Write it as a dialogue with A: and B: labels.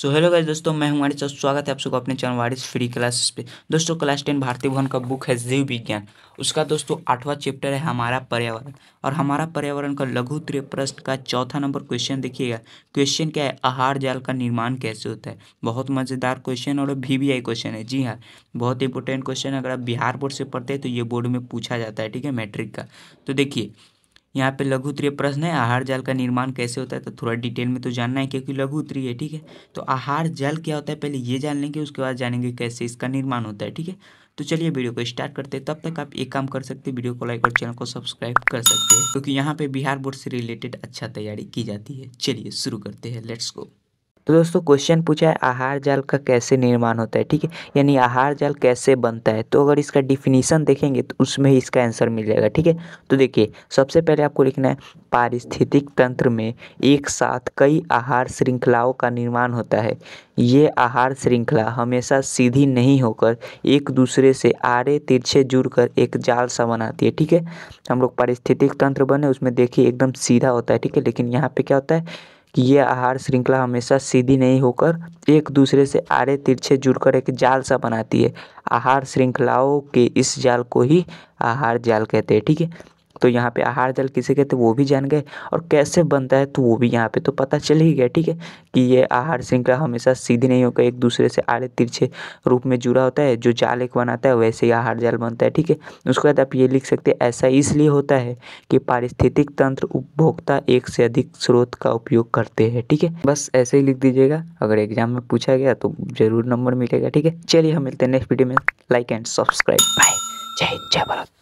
A: so hello guys दोस्तों मैं हूं वारिस स्वागत है आप सबको अपने चैनल वारिस फ्री क्लासेस पे दोस्तों क्लास टेन भारतीय भवन का बुक है जीव विज्ञान उसका दोस्तों आठवां चैप्टर है हमारा पर्यावरण और हमारा पर्यावरण का लघु त्रिय प्रश्न का चौथा नंबर क्वेश्चन देखिएगा क्वेश्चन क्या है आहार जाल का निर्माण कैसे होता है बहुत मज़ेदार क्वेश्चन और वी वी आई क्वेश्चन है जी हाँ बहुत इंपॉर्टेंट क्वेश्चन अगर आप बिहार बोर्ड से पढ़ते हैं तो ये बोर्ड में पूछा जाता है ठीक है मैट्रिक का तो देखिए यहाँ पे लघु उत्तरीय प्रश्न है आहार जाल का निर्माण कैसे होता है तो थोड़ा डिटेल में तो जानना है क्योंकि लघु उत्तरीय है ठीक है तो आहार जल क्या होता है पहले ये जान लेंगे उसके बाद जानेंगे कैसे इसका निर्माण होता है ठीक है तो चलिए वीडियो को स्टार्ट करते हैं तब तक आप एक काम कर सकते हैं वीडियो को लाइक और चैनल को सब्सक्राइब कर सकते हैं क्योंकि यहाँ पे बिहार बोर्ड से रिलेटेड अच्छा तैयारी की जाती है चलिए शुरू करते हैं लेट्स गो तो दोस्तों क्वेश्चन पूछा है आहार जाल का कैसे निर्माण होता है ठीक है यानी आहार जाल कैसे बनता है तो अगर इसका डिफिनीसन देखेंगे तो उसमें ही इसका आंसर मिल जाएगा ठीक है तो देखिए सबसे पहले आपको लिखना है पारिस्थितिक तंत्र में एक साथ कई आहार श्रृंखलाओं का निर्माण होता है ये आहार श्रृंखला हमेशा सीधी नहीं होकर एक दूसरे से आड़े तिरछे जुड़कर एक जाल सा बनाती है ठीक है हम लोग पारिस्थितिक तंत्र बने उसमें देखिए एकदम सीधा होता है ठीक है लेकिन यहाँ पे क्या होता है कि यह आहार श्रृंखला हमेशा सीधी नहीं होकर एक दूसरे से आड़े तिरछे जुड़कर एक जाल सा बनाती है आहार श्रृंखलाओं के इस जाल को ही आहार जाल कहते हैं ठीक है तो यहाँ पे आहार जल किसे कहते हैं वो भी जान गए और कैसे बनता है तो वो भी यहाँ पे तो पता चल ही गया ठीक है कि ये आहार श्रृंखला हमेशा सीधी नहीं होकर एक दूसरे से आड़े तिरछे रूप में जुड़ा होता है जो जाल एक बनाता है वैसे ही आहार जाल बनता है ठीक है उसके बाद आप ये लिख सकते हैं ऐसा इसलिए होता है कि पारिस्थितिक तंत्र उपभोक्ता एक से अधिक स्रोत का उपयोग करते हैं ठीक है बस ऐसे ही लिख दीजिएगा अगर एग्जाम में पूछा गया तो ज़रूर नंबर मिलेगा ठीक है चलिए हम मिलते हैं नेक्स्ट वीडियो में लाइक एंड सब्सक्राइब बाय जय जय भारत